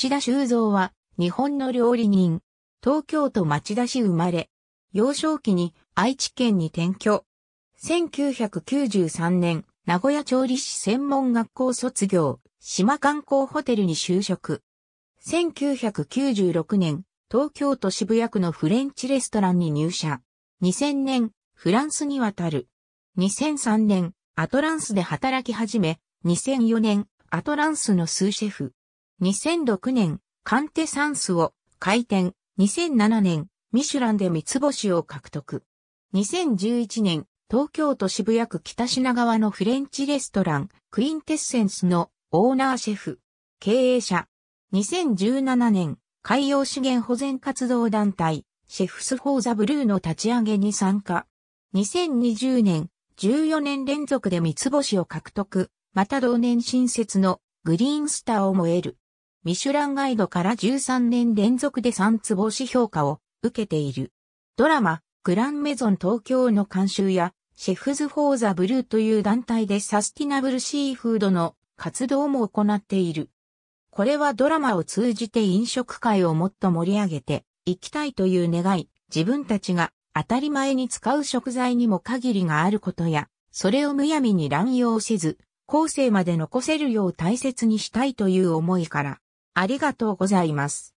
岸田修造は、日本の料理人。東京都町田市生まれ。幼少期に愛知県に転居。1993年、名古屋調理師専門学校卒業、島観光ホテルに就職。1996年、東京都渋谷区のフレンチレストランに入社。2000年、フランスに渡る。2003年、アトランスで働き始め、2004年、アトランスのスーシェフ。2006年、カンテサンスを開店。2007年、ミシュランで三つ星を獲得。2011年、東京都渋谷区北品川のフレンチレストラン、クインテッセンスのオーナーシェフ、経営者。2017年、海洋資源保全活動団体、シェフス・フォー・ザ・ブルーの立ち上げに参加。2020年、14年連続で三つ星を獲得、また同年新設のグリーンスターを燃える。ミシュランガイドから13年連続で3つ星評価を受けている。ドラマ、グランメゾン東京の監修や、シェフズ・フォー・ザ・ブルーという団体でサスティナブルシーフードの活動も行っている。これはドラマを通じて飲食界をもっと盛り上げていきたいという願い、自分たちが当たり前に使う食材にも限りがあることや、それをむやみに乱用せず、後世まで残せるよう大切にしたいという思いから、ありがとうございます。